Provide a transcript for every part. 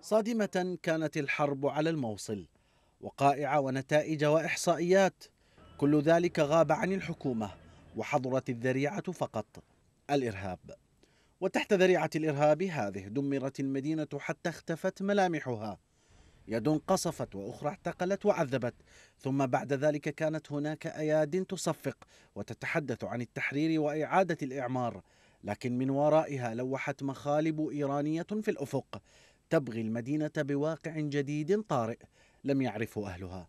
صادمة كانت الحرب على الموصل وقائع ونتائج وإحصائيات كل ذلك غاب عن الحكومة وحضرت الذريعة فقط الإرهاب وتحت ذريعة الإرهاب هذه دمرت المدينة حتى اختفت ملامحها يد قصفت وأخرى اعتقلت وعذبت ثم بعد ذلك كانت هناك أياد تصفق وتتحدث عن التحرير وإعادة الإعمار لكن من ورائها لوحت مخالب إيرانية في الأفق تبغي المدينة بواقع جديد طارئ لم يعرفه أهلها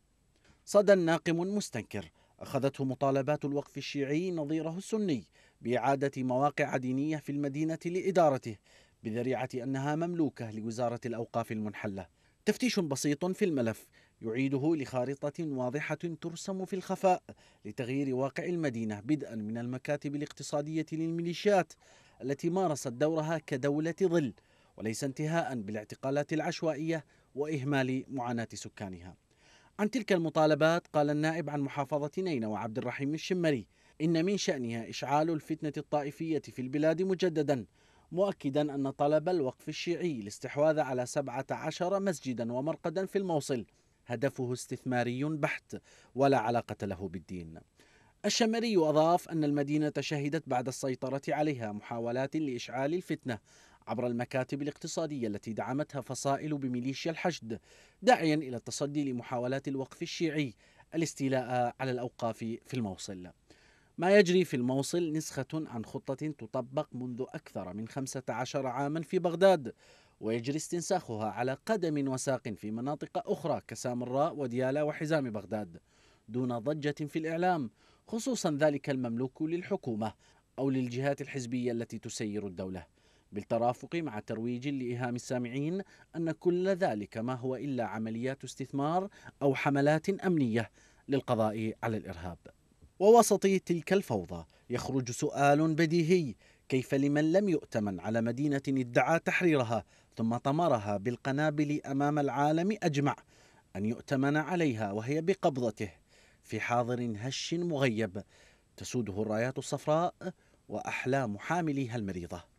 صدى ناقم مستنكر أخذته مطالبات الوقف الشيعي نظيره السني بإعادة مواقع دينية في المدينة لإدارته بذريعة أنها مملوكة لوزارة الأوقاف المنحلة تفتيش بسيط في الملف يعيده لخارطة واضحة ترسم في الخفاء لتغيير واقع المدينة بدءا من المكاتب الاقتصادية للميليشيات التي مارست دورها كدولة ظل وليس انتهاء بالاعتقالات العشوائية وإهمال معاناة سكانها عن تلك المطالبات قال النائب عن محافظة نينوى وعبد الرحيم الشمري إن من شأنها إشعال الفتنة الطائفية في البلاد مجددا مؤكدا أن طلب الوقف الشيعي الاستحواذ على 17 مسجدا ومرقدا في الموصل هدفه استثماري بحت ولا علاقة له بالدين الشمري أضاف أن المدينة شهدت بعد السيطرة عليها محاولات لإشعال الفتنة عبر المكاتب الاقتصادية التي دعمتها فصائل بميليشيا الحشد داعيا إلى التصدي لمحاولات الوقف الشيعي الاستيلاء على الأوقاف في الموصل ما يجري في الموصل نسخة عن خطة تطبق منذ أكثر من 15 عاما في بغداد ويجري استنساخها على قدم وساق في مناطق أخرى كسامراء وديالى وحزام بغداد دون ضجة في الإعلام خصوصا ذلك المملوك للحكومة أو للجهات الحزبية التي تسير الدولة بالترافق مع ترويج لإيهام السامعين أن كل ذلك ما هو إلا عمليات استثمار أو حملات أمنية للقضاء على الإرهاب ووسط تلك الفوضى يخرج سؤال بديهي كيف لمن لم يؤتمن على مدينة ادعى تحريرها ثم طمرها بالقنابل أمام العالم أجمع أن يؤتمن عليها وهي بقبضته في حاضر هش مغيب تسوده الرايات الصفراء وأحلام حامليها المريضة